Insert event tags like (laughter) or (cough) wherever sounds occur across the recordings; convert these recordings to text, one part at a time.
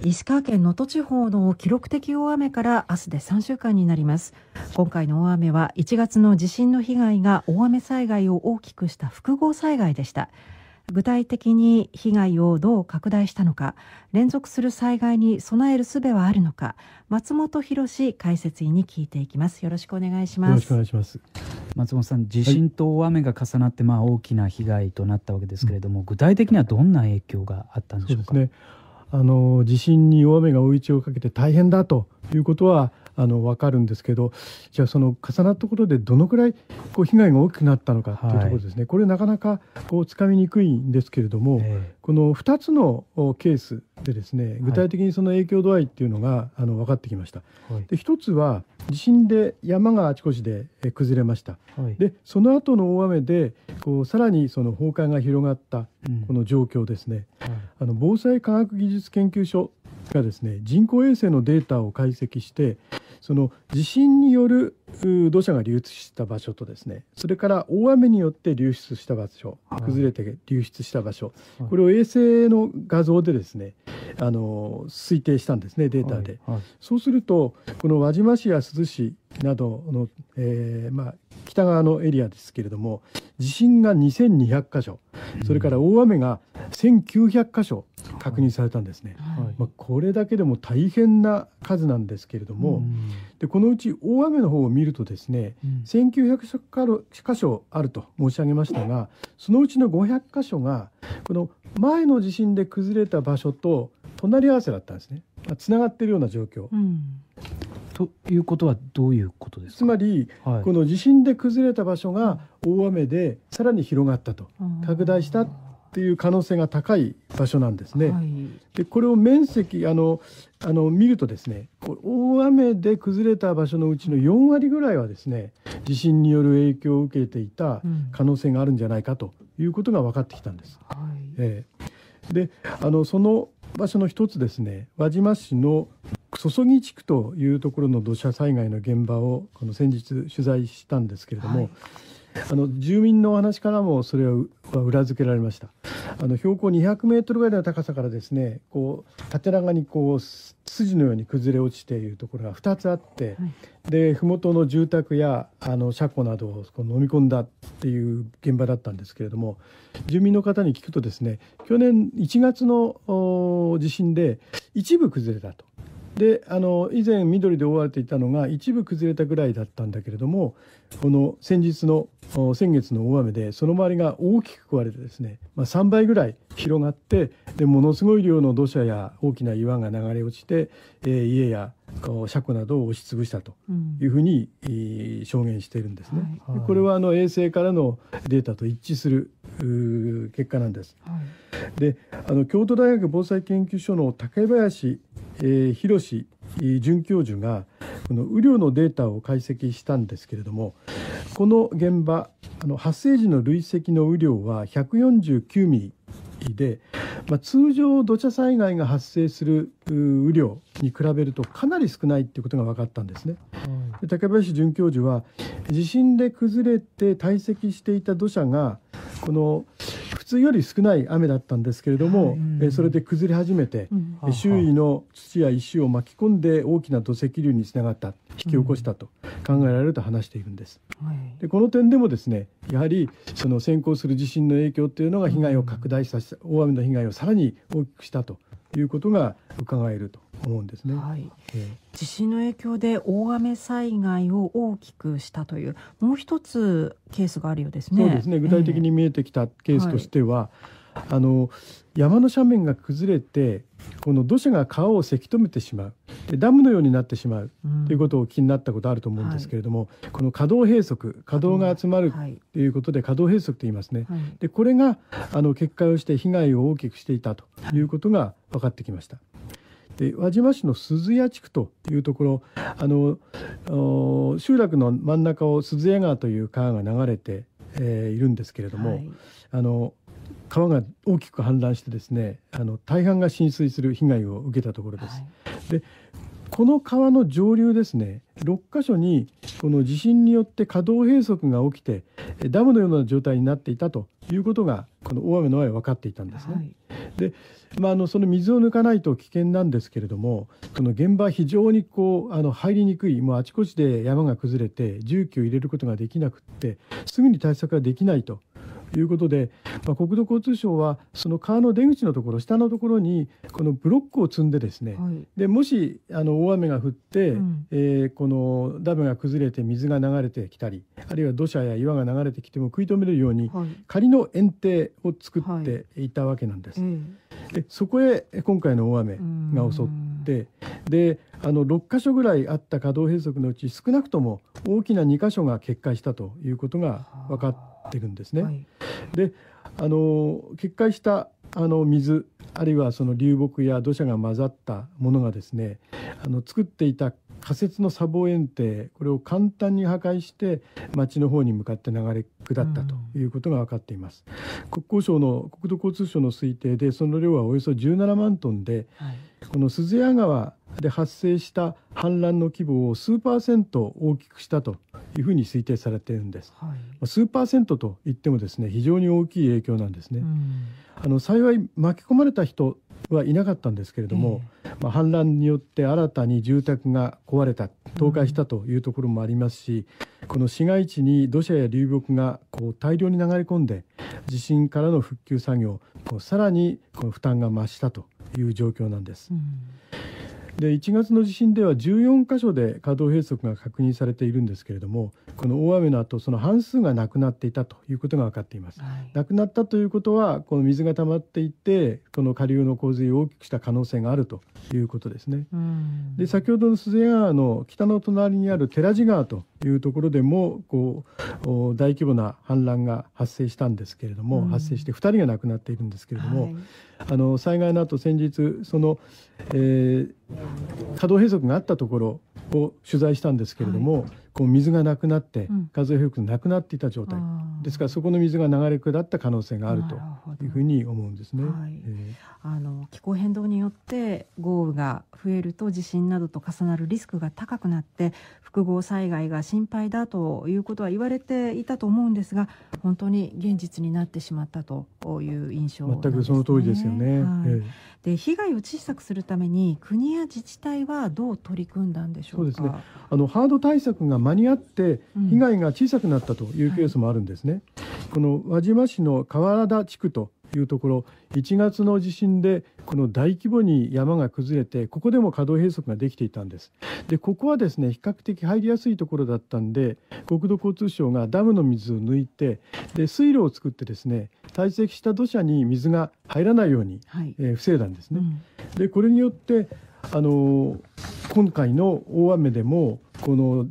石川県能登地方の記録的大雨から明日で3週間になります今回の大雨は1月の地震の被害が大雨災害を大きくした複合災害でした具体的に被害をどう拡大したのか連続する災害に備える術はあるのか松本博解説員に聞いていきますよろしくお願いしますよろしくお願いします松本さん地震と大雨が重なって、まあ大きな被害となったわけですけれども、はい、具体的にはどんな影響があったんでしょうか、ね、あの地震に大雨が追い打ちをかけて大変だということはあの分かるんですけどじゃあその重なったことでどのくらいこう被害が大きくなったのかというところですね、はい、これなかなかこうつかみにくいんですけれども、えー、この2つのケースでですね具体的にその影響度合いっていうのが、はい、あの分かってきました。はい、で1つは地震で山があちこちで崩れました、でその後の大雨でこうさらにその崩壊が広がったこの状況ですね、うん、あの防災科学技術研究所がですね人工衛星のデータを解析してその地震による土砂が流出した場所とですねそれから大雨によって流出した場所崩れて流出した場所、はい、これを衛星の画像でですねあの推定したんですねデータで、はいはい、そうするとこの輪島市や珠洲市などの、えーまあ、北側のエリアですけれども地震が2200箇所それから大雨が1900箇所確認されたんですね、はい、まあ、これだけでも大変な数なんですけれども、うん、でこのうち大雨の方を見るとですね、うん、1900箇所あると申し上げましたがそのうちの500箇所がこの前の地震で崩れた場所と隣り合わせだったんですね、まあ、つながっているような状況。うんということはどういうことですかつまり、はい、この地震で崩れた場所が大雨でさらに広がったと拡大したっていう可能性が高い場所なんですね。はい、でこれを面積あのあの見るとですね大雨で崩れた場所のうちの4割ぐらいはですね地震による影響を受けていた可能性があるんじゃないかということが分かってきたんです。はい、えー、であのその場所の一つですね輪島市の注ぎ地区というところの土砂災害の現場をこの先日取材したんですけれども、はいあの住民のお話からもそれは裏付けられましたあの標高200メートルぐらいの高さからですねこう縦長にこう筋のように崩れ落ちているところが2つあって、はい、で麓の住宅やあの車庫などをこう飲み込んだっていう現場だったんですけれども住民の方に聞くとですね去年1月の地震で一部崩れたとであの以前緑で覆われていたのが一部崩れたぐらいだったんだけれどもこの先日の先月の大雨でその周りが大きく壊れてですね、まあ、3倍ぐらい広がってでものすごい量の土砂や大きな岩が流れ落ちて、えー、家や車庫などを押し潰したというふうに、うん、証言しているんですね。はい、これはあの衛星からのデータと一致する結果なんです。はいであの京都大学防災研究所の竹林、えー、博准教授がこの雨量のデータを解析したんですけれどもこの現場あの発生時の累積の雨量は149ミリで、まあ、通常土砂災害が発生する雨量に比べるとかなり少ないということが分かったんですね。うん、林准教授は地震で崩れて堆積していた土砂がこの通より少ない雨だったんですけれども、はい、えそれで崩れ始めて、うん、周囲の土や石を巻き込んで大きな土石流につながった引き起こしたと考えられると話しているんです。はい、でこの点でもですねやはりその先行する地震の影響というのが被害を拡大させ、大雨の被害をさらに大きくしたということが伺えると思うんですね、はい、地震の影響で大雨災害を大きくしたというもう一つケースがあるようですね。そうですね具体的に見えてきたケースとしては、えーはい、あの山の斜面が崩れてこの土砂が川をせき止めてしまうダムのようになってしまうということを気になったことあると思うんですけれども、うんはい、この可動閉塞可動が集まるということで可動閉塞と言いますね、はい、でこれがあの決壊をして被害を大きくしていたということが分かってきました。で輪島市の鈴谷地区というところあの集落の真ん中を鈴谷川という川が流れて、えー、いるんですけれども、はい、あの川が大きく氾濫してですねあの大半が浸水する被害を受けたところです。はい、でこの川の上流ですね6カ所にこの地震によって稼働閉塞が起きてダムのような状態になっていたということがこの大雨の前分かっていたんですね。はい、で、まあ、あのその水を抜かないと危険なんですけれどもこの現場は非常にこうあの入りにくいもうあちこちで山が崩れて重機を入れることができなくってすぐに対策ができないということで、まあ、国土交通省はその川の出口のところ下のところにこのブロックを積んでですね、はい、でもしあの大雨が降って、うん、えー、このダムが崩れて水が流れてきたりあるいは土砂や岩が流れてきても食い止めるように、はい、仮の堰堤を作っていたわけなんです。はい、でそこへ今回の大雨が襲ってであの6か所ぐらいあった稼働閉塞のうち少なくとも大きな2か所が決壊したということが分かっっていくんですね。はい、であの決壊したあの水あるいはその流木や土砂が混ざったものがですねあの作っていた仮設の砂防堰堤これを簡単に破壊して町の方に向かって流れ下ったということが分かっています、うん、国交省の国土交通省の推定でその量はおよそ17万トンで、はい、この鈴谷川で発生した氾濫の規模を数パーセント大きくしたというふうに推定されているんです、はい、数パーセントと言ってもですね非常に大きい影響なんですね、うん、あの幸い巻き込まれた人はいなかったんですけれども、えー、まあ、氾濫によって新たに住宅が壊れた倒壊したというところもありますし、うん、この市街地に土砂や流木がこう大量に流れ込んで地震からの復旧作業こうさらにこの負担が増したという状況なんです、うん、で1月の地震では14箇所で稼働閉塞が確認されているんですけれどもこの大雨の後その半数がなくなっていたということが分かっています、はい、なくなったということはこの水が溜まっていてこの下流の洪水を大きくした可能性があるということですね。で先ほどの鈴江川の北の隣にある寺地川というところでもこう大規模な氾濫が発生したんですけれども、発生して2人が亡くなっているんですけれども、はい、あの災害の後先日その、えー、可閉塞があったところを取材したんですけれども、はいこう水がなくなって、画像表くなくなっていた状態、ですからそこの水が流れ下った可能性があるというふうに思うんですね、はいえー、あの気候変動によって豪雨が増えると地震などと重なるリスクが高くなって複合災害が心配だということは言われていたと思うんですが本当に現実になってしまったという印象、ね、全くその通りですよね、はいえー、で被害を小さくするために国や自治体はどう取り組んだんでしょうそうですねあのハード対策が間に合って被害が小さくなったというケースもあるんですね。この輪島市の河原田地区というところ1月の地震でこの大規模に山が崩れてここでも可動閉塞ができていたんですでここはですね比較的入りやすいところだったんで国土交通省がダムの水を抜いてで水路を作ってですね堆積した土砂に水が入らないように、はい、えー、防いだんですね、うん、でこれによってあの今回の大雨でもこの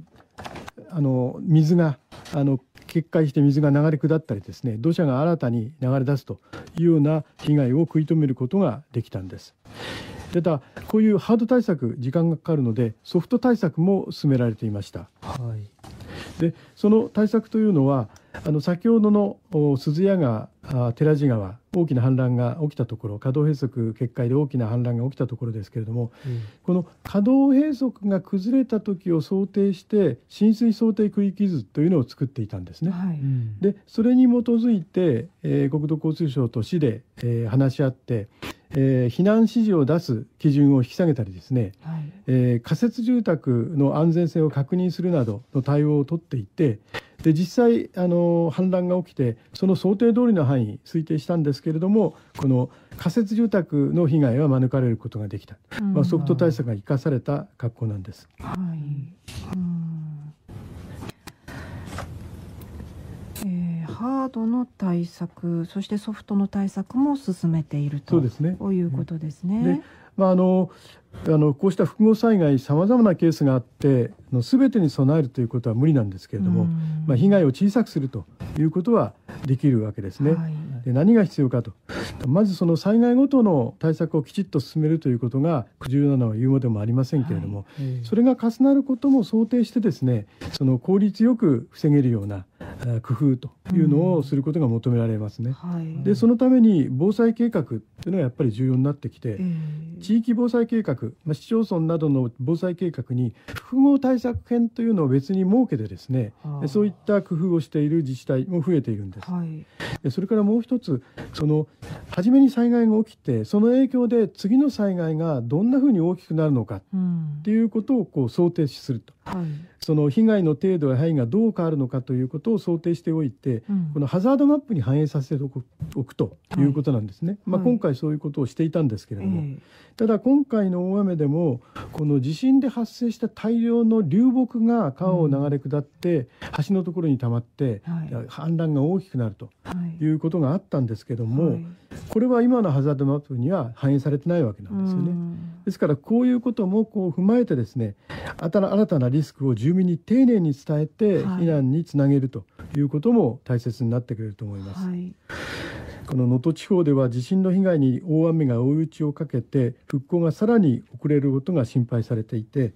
あの水があの決壊して水が流れ下ったりですね土砂が新たに流れ出すというような被害を食い止めることができたんです。ただこういうハード対策時間がかかるのでソフト対策も進められていました。はい、でその対策というのはあの先ほどの鈴谷川、寺地川、大きな氾濫が起きたところ、稼働閉塞決壊で大きな氾濫が起きたところですけれども、うん、この稼働閉塞が崩れた時を想定して、浸水想定区域図というのを作っていたんですね。はい、でそれに基づいて、えー、国土交通省と市で、えー、話し合って、えー、避難指示を出す基準を引き下げたりですね、はい、えー、仮設住宅の安全性を確認するなどの対応を取っていてで実際あの氾濫が起きてその想定通りの範囲推定したんですけれどもこの仮設住宅の被害は免れることができた、うん、まあ、ソフト対策が生かされた格好なんです。はい、うんハードの対策そしてソフトの対策も進めているとそうですねこういうことですね。まあ、あのあのこうした複合災害さまざまなケースがあっての全てに備えるということは無理なんですけれども、うん、まあ、被害を小さくするということはできるわけですね。はい、で何が必要かと (laughs) まずその災害ごとの対策をきちっと進めるということが重要なのは言うまでもありませんけれども、はい、それが重なることも想定してですねその効率よく防げるような工夫というのをすることが求められますね。はい、でそのために防災計画というのはやっぱり重要になってきて、地域防災計画、まあ、市町村などの防災計画に複合対策編というのを別に設けてですねそういった工夫をしている自治体も増えているんです。はい、それからもう一つその初めに災害が起きてその影響で次の災害がどんなふうに大きくなるのかっていうことをこう想定すると、はい、その被害の程度や範囲がどう変わるのかということを想定しておいて、うん、このハザードマップに反映させておくということなんですね、はい、まあ、今回そういうことをしていたんですけれども、はい、ただ今回の大雨でもこの地震で発生した大量の流木が川を流れ下って、橋のところに溜まって、氾濫が大きくなるということがあったんですけども、はい、これは今のハザードマップには反映されてないわけなんですよね。ですからこういうこともこう踏まえてですね新たなリスクを住民に丁寧に伝えて避難につなげるということも大切になってくれると思います。はいこの能登地方では地震の被害に大雨が追い打ちをかけて復興がさらに遅れることが心配されていて、はい、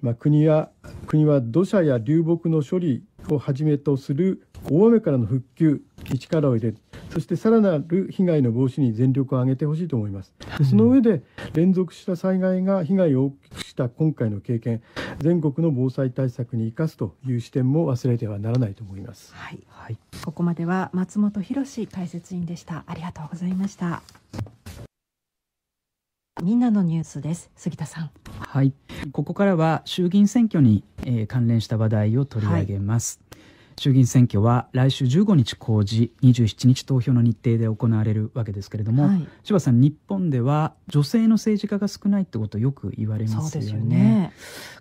まあ、国や国は土砂や流木の処理をはじめとする大雨からの復旧に力を入れそしてさらなる被害の防止に全力を挙げてほしいと思います。その上で連続した災害が被害を大きくした今回の経験、全国の防災対策に生かすという視点も忘れてはならないと思います。はい、はい、ここまでは松本博解説員でした。ありがとうございました。みんなのニュースです杉田さんはいここからは衆議院選挙に、えー、関連した話題を取り上げます、はい衆議院選挙は来週15日公示27日投票の日程で行われるわけですけれども、はい、柴さん日本では女性の政治家が少ないってことよく言われますよね、ね、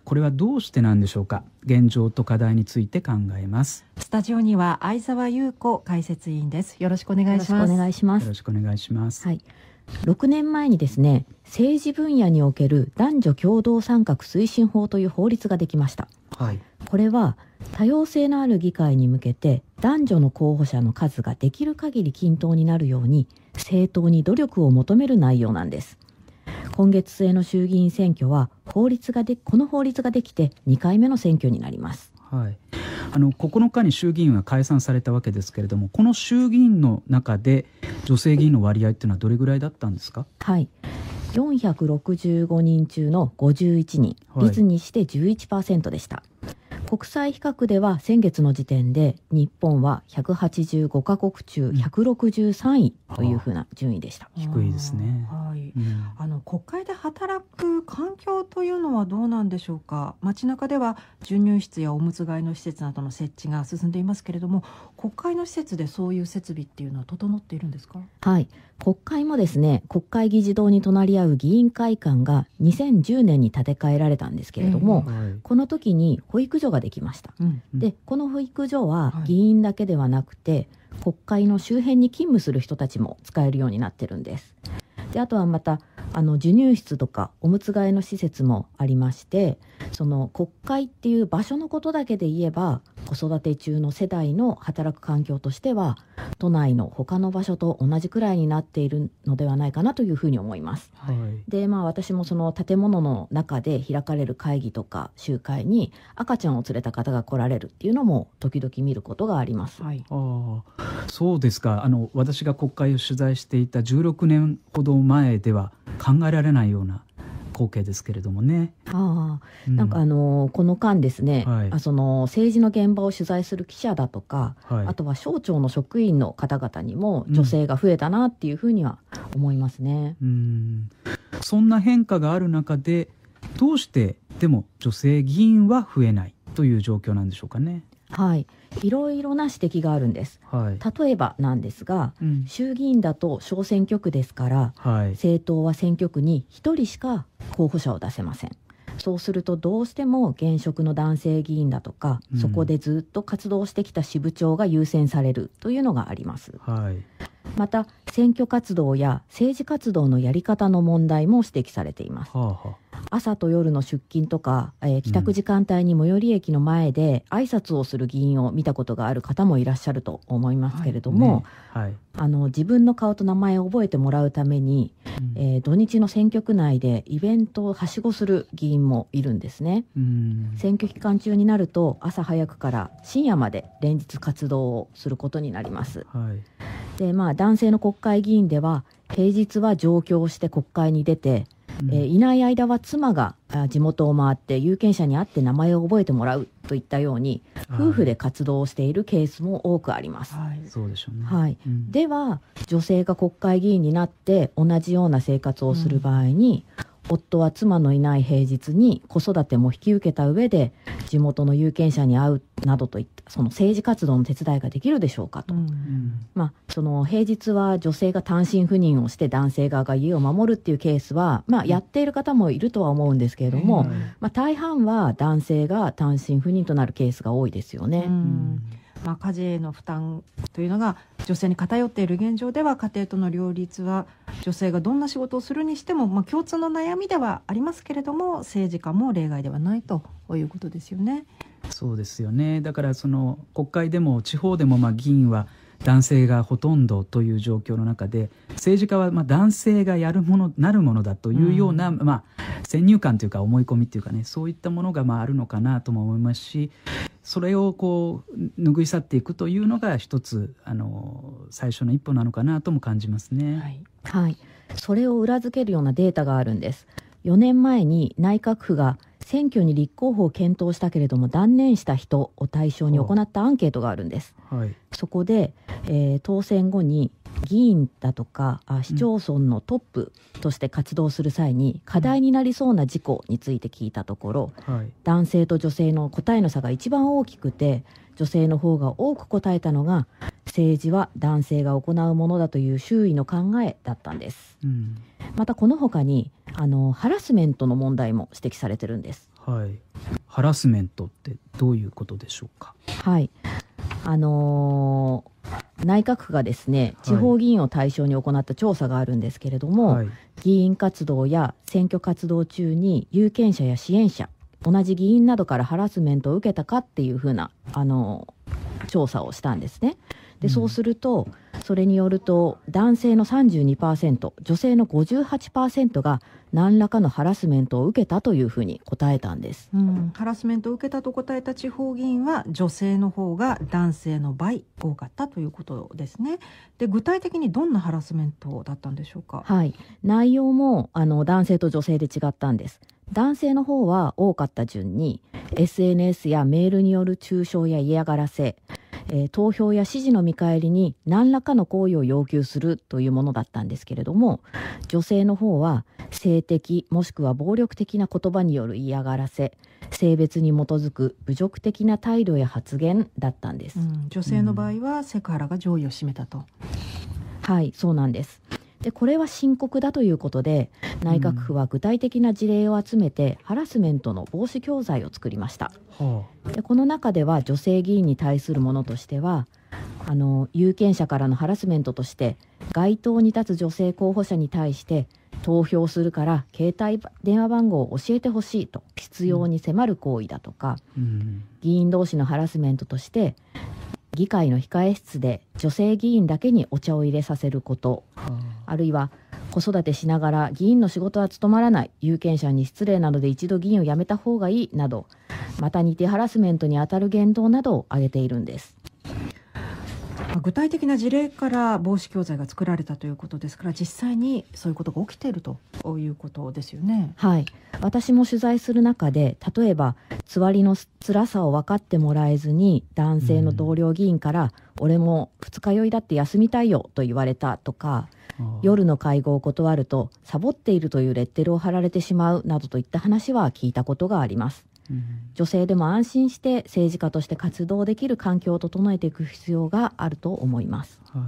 これはどうしてなんでしょうか現状と課題について考えますスタジオには相沢優子解説委員ですよろしくお願いしますよろしくお願いしますは6年前にですね政治分野における男女共同参画推進法という法律ができました、はい、これは多様性のある議会に向けて男女の候補者の数ができる限り均等になるように政党に努力を求める内容なんです今月末の衆議院選挙は法律がでこの法律ができて2回目の選挙になります。はいあの9日に衆議院は解散されたわけですけれどもこの衆議院の中で女性議員の割合というのはどれぐらいだったんですかはい465人中の51人、率にして11%でした。国際比較では先月の時点で日本は185カ国中163位というふうな順位でした、うん、低いですね、はい、うん、あの国会で働く環境というのはどうなんでしょうか街中では授乳室やおむつ替えの施設などの設置が進んでいますけれども国会の施設でそういう設備っていうのは整っているんですかはい国会もですね、国会議事堂に隣り合う議員会館が2010年に建て替えられたんですけれども、えーはい、この時に保育所ができました。うんうん、で、この保育所は議員だけではなくて、はい、国会の周辺に勤務する人たちも使えるようになってるんです。で、あとはまたあの授乳室とかおむつ替えの施設もありましてその国会っていう場所のことだけで言えば子育て中の世代の働く環境としては都内の他の場所と同じくらいになっているのではないかなというふうに思います。はい、でまあ私もその建物の中で開かれる会議とか集会に赤ちゃんを連れた方が来られるっていうのも時々見ることがあります。はい、あそうですかあの私が国会を取材していた16年ほど前では考えられないような光景ですけれどもね。ああ、なんかあのーこの間ですね、はい、あその政治の現場を取材する記者だとか、はい、あとは省庁の職員の方々にも女性が増えたなっていうふうには思いますね。うん、ん、そんな変化がある中で、どうしてでも女性議員は増えないという状況なんでしょうかね。はい、いろいろな指摘があるんです、はい、例えばなんですが、うん、衆議院だと小選挙区ですから、はい、政党は選挙区に一人しか候補者を出せませんそうするとどうしても現職の男性議員だとか、うん、そこでずっと活動してきた支部長が優先されるというのがあります、はい、また選挙活動や政治活動のやり方の問題も指摘されています、はあはあ朝と夜の出勤とか、えー、帰宅時間帯に最寄り駅の前で挨拶をする議員を見たことがある方もいらっしゃると思いますけれども、はいねはい、あの自分の顔と名前を覚えてもらうために、うん、えー、土日の選挙区内でイベントをはしごする議員もいるんですね、うん、選挙期間中になると朝早くから深夜まで連日活動をすることになります。はいでまあ、男性の国会議員では平日は上京して国会に出てえー、いない間は妻が地元を回って有権者に会って名前を覚えてもらうといったように夫婦で活動をしているケースも多くあります。はい、そうでしょうね。はい、では女性が国会議員になって同じような生活をする場合に、うん夫は妻のいない平日に子育ても引き受けた上で地元の有権者に会うなどといったその政治活動の手伝いができるでしょうかと、うんうん、まあ、その平日は女性が単身赴任をして男性側が家を守るっていうケースは、まあ、やっている方もいるとは思うんですけれども、うん、まあ、大半は男性が単身赴任となるケースが多いですよね。うんまあ、家事への負担というのが女性に偏っている現状では家庭との両立は女性がどんな仕事をするにしても、まあ、共通の悩みではありますけれども政治家も例外ではないということですよね。そうですよねだからその国会でも地方でもまあ議員は男性がほとんどという状況の中で政治家はまあ男性がやるものなるものだというような、うん、まあ、先入観というか思い込みというかねそういったものがまああるのかなとも思いますしそれをこう拭い去っていくというのが一つあの最初の一歩なのかなとも感じますね、はい、はい、それを裏付けるようなデータがあるんです4年前に内閣府が選挙に立候補を検討したけれども断念した人を対象に行ったアンケートがあるんです、はい、そこで、えー、当選後に議員だとかあ市町村のトップとして活動する際に課題になりそうな事故について聞いたところ、うんはい、男性と女性の答えの差が一番大きくて女性の方が多く答えたのが政治は男性が行うものだという周囲の考えだったんです、うん、またこの他にあのハラスメントの問題も指摘されてるんです、はい、ハラスメントってどういうことでしょうかはいあのー、内閣府がですね、地方議員を対象に行った調査があるんですけれども、はい、議員活動や選挙活動中に有権者や支援者、同じ議員などからハラスメントを受けたかっていうふうな、あのー、調査をしたんですね。で、そうすると、うんそれによると男性の32%女性の58%が何らかのハラスメントを受けたというふうに答えたんです、うん、ハラスメントを受けたと答えた地方議員は女性の方が男性の倍多かったということですねで具体的にどんなハラスメントだったんでしょうかはい内容もあの男性と女性で違ったんです男性の方は多かった順に SNS やメールによる中傷や嫌がらせえー、投票や支持の見返りに何らかの行為を要求するというものだったんですけれども女性の方は性的もしくは暴力的な言葉による嫌がらせ性別に基づく侮辱的な態度や発言だったんです、うん、女性の場合はセクハラが上位を占めたと、うん、はいそうなんですでこれは深刻だということで内閣府は具体的な事例を集めて、ハラスメントの防止教材を作りました、でこの中では女性議員に対するものとしてはあの有権者からのハラスメントとして街頭に立つ女性候補者に対して投票するから携帯電話番号を教えてほしいと必要に迫る行為だとか、うん、議員同士のハラスメントとして議会の控え室で女性議員だけにお茶を入れさせること、あるいは子育てしながら議員の仕事は務まらない有権者に失礼なので一度議員を辞めた方がいいなどまた似てハラスメントに当たる言動などを挙げているんです。具体的な事例から防止教材が作られたということですから実際にそういうことが起きているということですよね。はい私も取材する中で例えばつわりの辛さを分かってもらえずに男性の同僚議員から、うん、俺も二日酔いだって休みたいよと言われたとか夜の会合を断るとサボっているというレッテルを貼られてしまうなどといった話は聞いたことがあります、うん、女性でも安心して政治家として活動できる環境を整えていく必要があると思います、は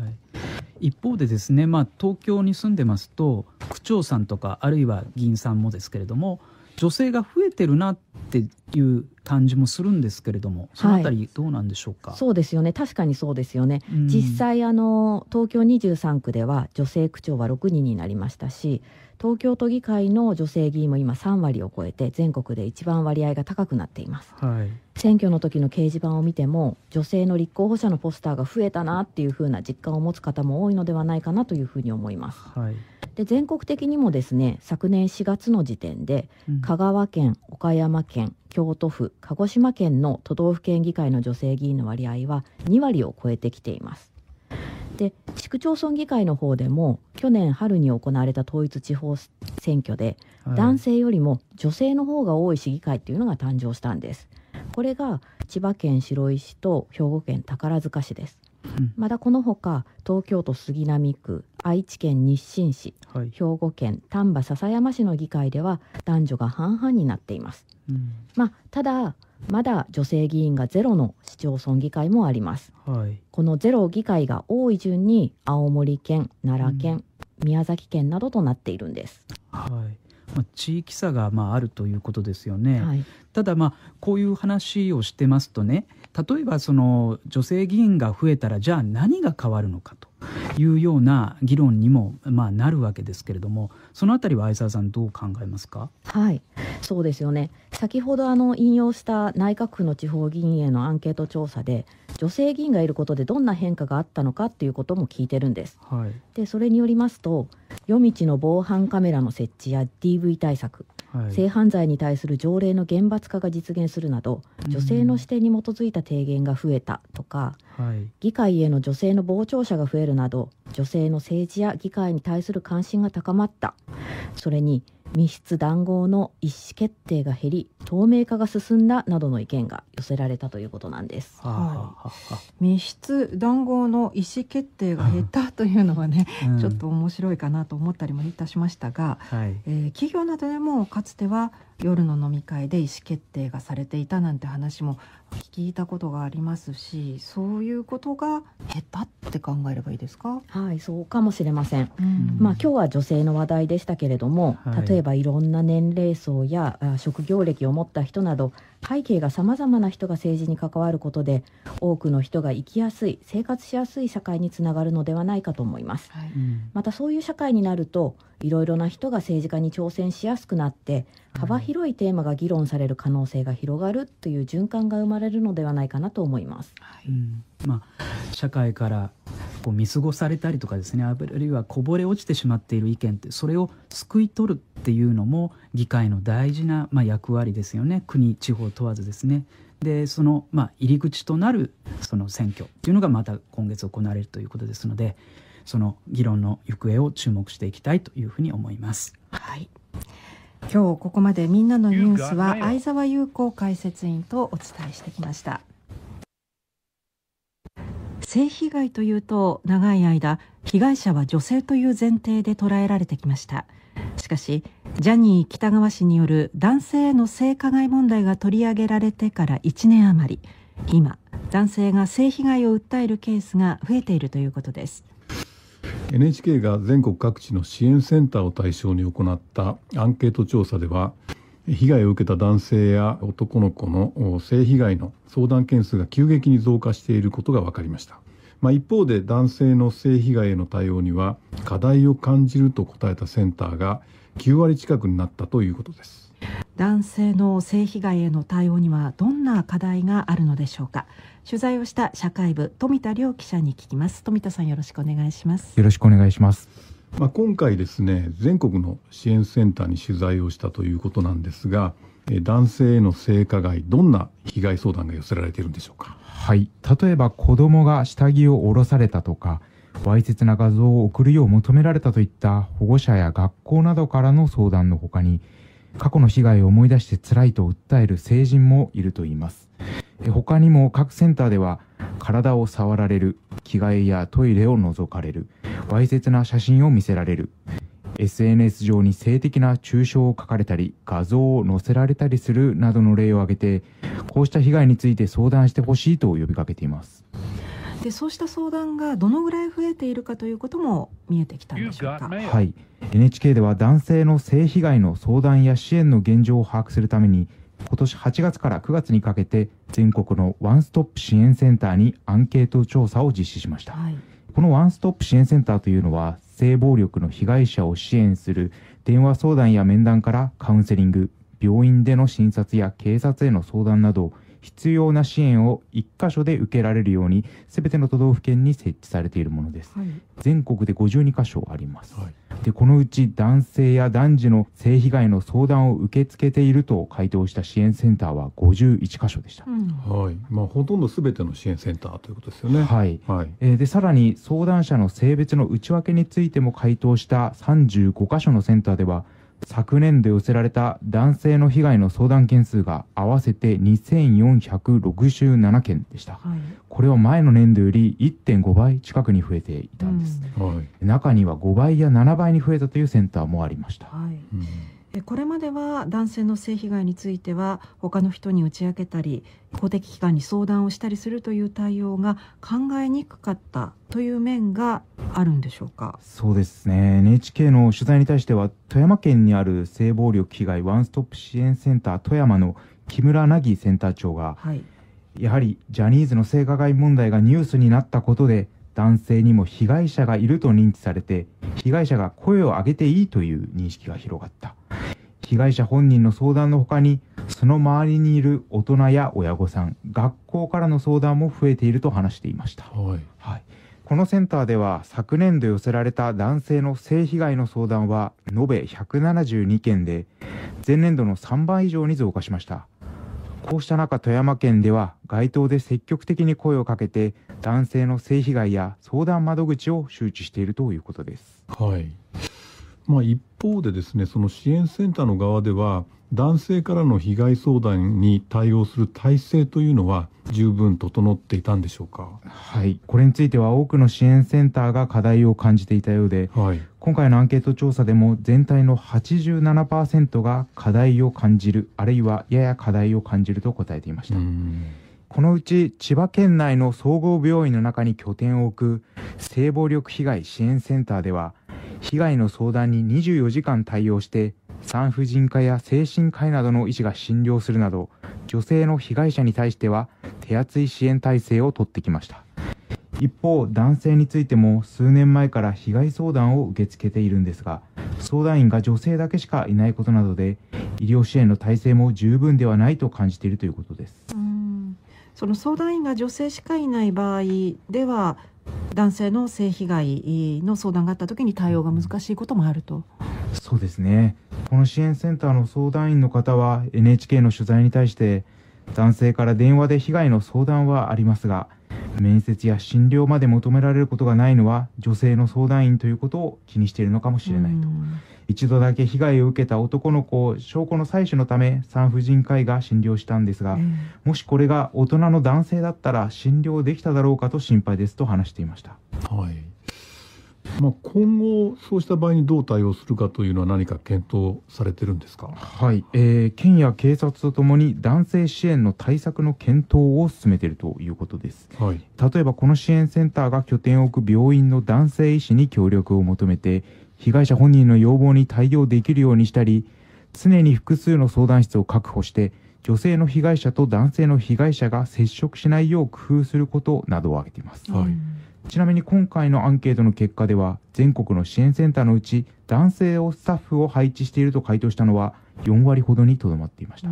い、一方でですね、まあ、東京に住んでますと区長さんとかあるいは議員さんもですけれども女性が増えてるなっていう感じもするんですけれども、そのあたりどうなんでしょうか。はい、そうですよね。確かにそうですよね。うん、実際あの東京23区では女性区長は6人になりましたし、東京都議会の女性議員も今3割を超えて全国で一番割合が高くなっています、はい、選挙の時の掲示板を見ても女性の立候補者のポスターが増えたなっていうふうな実感を持つ方も多いのではないかなというふうに思います、はい、で全国的にもですね昨年4月の時点で、香川県岡山県京都府鹿児島県の都道府県議会の女性議員の割合は2割を超えてきています。で市区町村議会の方でも去年春に行われた統一地方選挙で、はい、男性よりも女性の方が多い市議会っていうのが誕生したんですこれが千葉県白石と兵庫県宝塚市ですまだこのほか東京都杉並区愛知県日進市、はい、兵庫県丹波篠山市の議会では男女が半々になっています、うん、まあ、ただまだ女性議員がゼロの市町村議会もあります、はい、このゼロ議会が多い順に青森県奈良県、うん、宮崎県などとなっているんです、はいまあ、地域差がまああるということですよね、はい、ただまあこういう話をしてますとね、例えばその女性議員が増えたらじゃあ何が変わるのかというような議論にも、まあ、なるわけですけれどもそのあたりは相沢さんどう考えますかはいそうですよね先ほどあの引用した内閣府の地方議員へのアンケート調査で女性議員がいることでどんな変化があったのかっていうことも聞いてるんです、はい、でそれによりますと夜道の防犯カメラの設置や DV 対策性犯罪に対する条例の厳罰化が実現するなど女性の視点に基づいた提言が増えたとか、議会への女性の傍聴者が増えるなど女性の政治や議会に対する関心が高まったそれに密室談合の意思決定が減り透明化が進んだなどの意見が寄せられたということなんです。は密室談合の意思決定が減ったというのはね、うん、ちょっと面白いかなと思ったりもいたしましたが、はい、えー、企業などでもかつては夜の飲み会で意思決定がされていたなんて話も聞いたことがありますしそういうことがって考えればいいですかはいそうかもしれません、うん、まあ、今日は女性の話題でしたけれども、はい、例えばいろんな年齢層や職業歴を持った人など背景がさまざまな人が政治に関わることで多くの人が生きやすい生活しやすい社会につながるのではないかと思います、はい、またそういう社会になるといろいろな人が政治家に挑戦しやすくなって幅広いテーマが議論される可能性が広がるという循環が生まれるのではないかなと思います。はい、まあ、社会からこう見過ごされたりとかですねあるいはこぼれ落ちてしまっている意見ってそれを救い取るっていうのも議会の大事な、まあ、役割ですよね国地方問わずですね。でその、まあ、入り口となるその選挙というのがまた今月行われるということですのでその議論の行方を注目していきたいというふうに思います。はい今日ここまでみんなのニュースは相沢裕子解説員とお伝えしてきました。性被害というと長い間被害者は女性という前提で捉えられてきましたしかしジャニー喜多川氏による男性への性加害問題が取り上げられてから1年余り今男性が性被害を訴えるケースが増えているということです NHK が全国各地の支援センターを対象に行ったアンケート調査では被害を受けた男性や男の子の性被害の相談件数が急激に増加していることが分かりました、まあ、一方で男性の性被害への対応には課題を感じると答えたセンターが9割近くになったということです男性の性被害への対応にはどんな課題があるのでしょうか取材をした社会部富田亮記者に聞きます富田さんよろしくお願いしますよろしくお願いしますまあ、今回ですね全国の支援センターに取材をしたということなんですが男性への性加害どんな被害相談が寄せられているんでしょうかはい例えば子供が下着を下ろされたとかわいせつな画像を送るよう求められたといった保護者や学校などからの相談のほかに過去の被害を思い出して辛いと訴える成人もいるといいます他にも各センターでは体を触られる着替えやトイレを覗かれるわいせつな写真を見せられる SNS 上に性的な中傷を書かれたり画像を載せられたりするなどの例を挙げてこうした被害について相談してほしいと呼びかけていますでそうした相談がどのぐらい増えているかということも見えてきたんでしょうか、はい、NHK では男性の性被害の相談や支援の現状を把握するために今年8月から9月にかけて全国のワンストップ支援センターにアンケート調査を実施しました、はい、このワンストップ支援センターというのは性暴力の被害者を支援する電話相談や面談からカウンセリング病院での診察や警察への相談など必要な支援を1箇所で受けられるように全ての都道府県に設置されているものです、はい、全国で52箇所あります、はい、でこのうち男性や男児の性被害の相談を受け付けていると回答した支援センターは51箇所でした、うん、はいまあ、ほとんど全ての支援センターということですよねはい、はい、えー、でさらに相談者の性別の内訳についても回答した35箇所のセンターでは昨年度寄せられた男性の被害の相談件数が合わせて2467件でした、はい、これは前の年度より1.5倍近くに増えていたんです、うん中には5倍や7倍に増えたというセンターもありました、はいうんこれまでは男性の性被害については他の人に打ち明けたり公的機関に相談をしたりするという対応が考えにくかったという面があるんでしょうかそうですね NHK の取材に対しては富山県にある性暴力被害ワンストップ支援センター富山の木村凪センター長が、はい、やはりジャニーズの性加害問題がニュースになったことで男性にも被害者がいると認知されて被害者が声を上げていいという認識が広がった被害者本人の相談のほかに、その周りにいる大人や親御さん、学校からの相談も増えていると話していました。はい、はい、このセンターでは昨年度寄せられた男性の性被害の相談は延べ172件で前年度の3倍以上に増加しましたこうした中富山県では街頭で積極的に声をかけて男性の性被害や相談窓口を周知しているということです。はいまあ、一方でですねその支援センターの側では男性からの被害相談に対応する体制というのは十分整っていたんでしょうか、はい、これについては多くの支援センターが課題を感じていたようで、はい、今回のアンケート調査でも全体の87%が課題を感じるあるいはやや課題を感じると答えていました。このうち千葉県内の総合病院の中に拠点を置く性暴力被害支援センターでは被害の相談に24時間対応して産婦人科や精神科医などの医師が診療するなど女性の被害者に対しては手厚い支援体制を取ってきました一方男性についても数年前から被害相談を受け付けているんですが相談員が女性だけしかいないことなどで医療支援の体制も十分ではないと感じているということですその相談員が女性しかいない場合では男性の性被害の相談があった時に対応が難しいこともあると。そうですねこの支援センターの相談員の方は NHK の取材に対して男性から電話で被害の相談はありますが面接や診療まで求められることがないのは女性の相談員ということを気にしているのかもしれないと。一度だけ被害を受けた男の子を証拠の採取のため産婦人科医が診療したんですが、うん、もしこれが大人の男性だったら診療できただろうかと心配ですと話していました。はいまあ、今後、そうした場合にどう対応するかというのは、何か検討されてるんですか、はいえー、県や警察とともに、男性支援の対策の検討を進めているということです、はい、例えばこの支援センターが拠点を置く病院の男性医師に協力を求めて、被害者本人の要望に対応できるようにしたり、常に複数の相談室を確保して、女性の被害者と男性の被害者が接触しないよう工夫することなどを挙げています、はい、ちなみに今回のアンケートの結果では全国の支援センターのうち男性をスタッフを配置していると回答したのは4割ほどにとどまっていました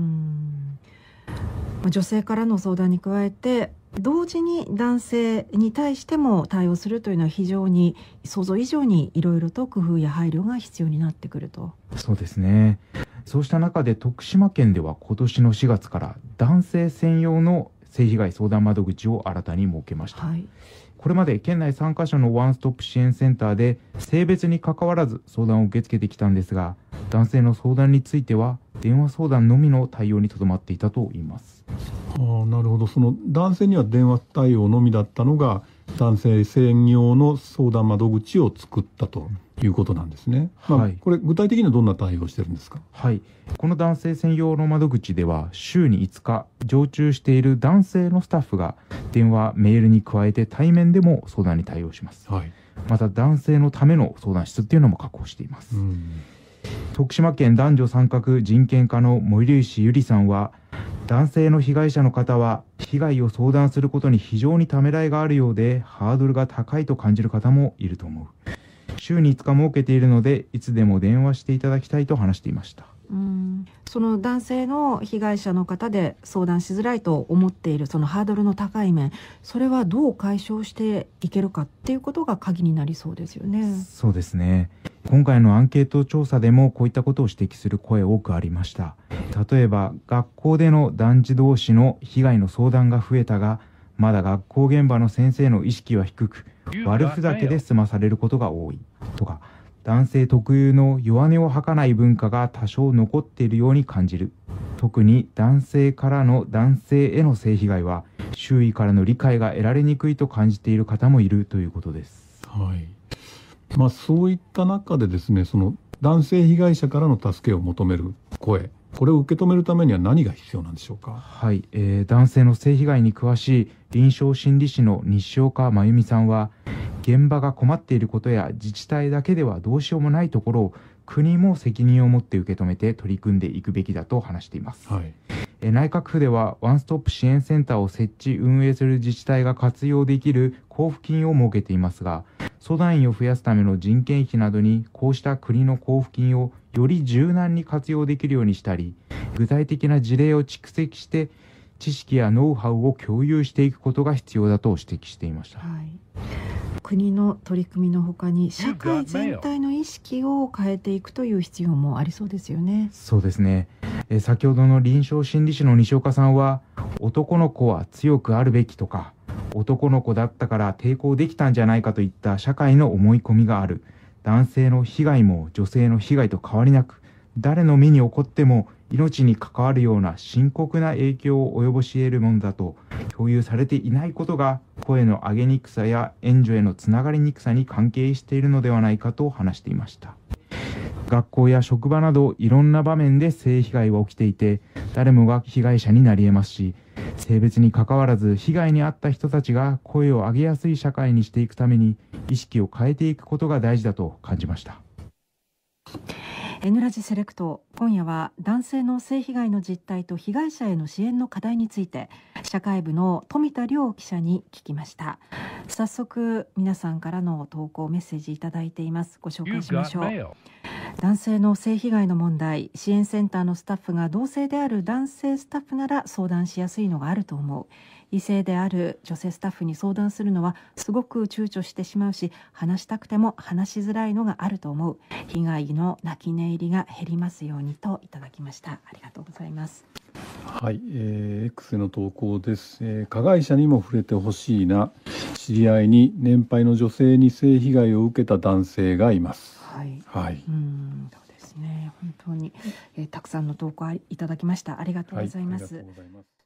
女性からの相談に加えて同時に男性に対しても対応するというのは非常に想像以上にいろいろと工夫や配慮が必要になってくるとそうですねそうした中で徳島県では今年の4月から男性専用の性被害相談窓口を新たに設けました、はい、これまで県内3カ所のワンストップ支援センターで性別に関わらず相談を受け付けてきたんですが男性の相談については電話相談のみの対応にとどまっていたといいますあなるほどその男性には電話対応のみだったのが男性専用の相談窓口を作ったと。いうことなんですね、まあ、はい、これ具体的にはどんな対応してるんですか、はい、この男性専用の窓口では週に5日常駐している男性のスタッフが電話メールに加えて対面でも相談に対応します、はい、また男性のための相談室っていうのも確保しています、うん徳島県男女参画人権課の森粒子ゆりさんは男性の被害者の方は被害を相談することに非常にためらいがあるようでハードルが高いと感じる方もいると思う週に5日設けているのでいつでも電話していただきたいと話していましたうんその男性の被害者の方で相談しづらいと思っているそのハードルの高い面それはどう解消していけるかっていうことが鍵になりそうですよね。そうですね今回のアンケート調査でもこういったことを指摘する声多くありました例えば学校での男児同士の被害の相談が増えたがまだ学校現場の先生の意識は低く悪ふざけで済まされることが多いとか男性特有の弱音を吐かない文化が多少残っているように感じる。特に男性からの男性への性被害は、周囲からの理解が得られにくいと感じている方もいるということです。はい。まあ、そういった中でですね、その男性被害者からの助けを求める声、これを受け止めるためには何が必要なんでしょうか。はい、えー、男性の性被害に詳しい臨床心理士の西岡真由美さんは、現場が困っていることや自治体だけではどうしようもないところを国も責任を持って受け止めて取り組んでいくべきだと話しています、はい、内閣府ではワンストップ支援センターを設置運営する自治体が活用できる交付金を設けていますが相談員を増やすための人件費などにこうした国の交付金をより柔軟に活用できるようにしたり具体的な事例を蓄積して知識やノウハウを共有していくことが必要だと指摘していました。はい国の取り組みのほかに社会全体の意識を変えていくという必要もありそうですよね。そうですねえ先ほどの臨床心理士の西岡さんは男の子は強くあるべきとか男の子だったから抵抗できたんじゃないかといった社会の思い込みがある男性の被害も女性の被害と変わりなく誰の身に起こっても命に関わるような深刻な影響を及ぼし得るものだと共有されていないことが声の上げにくさや援助へのつながりにくさに関係しているのではないかと話していました学校や職場などいろんな場面で性被害は起きていて誰もが被害者になり得ますし性別にかかわらず被害に遭った人たちが声を上げやすい社会にしていくために意識を変えていくことが大事だと感じました。N ラジセレクト今夜は男性の性被害の実態と被害者への支援の課題について社会部の富田亮記者に聞きました早速皆さんからの投稿メッセージいただいていますご紹介しましょう男性の性被害の問題支援センターのスタッフが同性である男性スタッフなら相談しやすいのがあると思う異性である女性スタッフに相談するのはすごく躊躇してしまうし話したくても話しづらいのがあると思う被害の泣き寝入りが減りますようにといただきましたありがとうございますはい、えー、X の投稿です、えー、加害者にも触れてほしいな知り合いに年配の女性に性被害を受けた男性がいますはい、はい、うんそうですね本当に、えー、たくさんの投稿いただきましたありがとうございます、はいます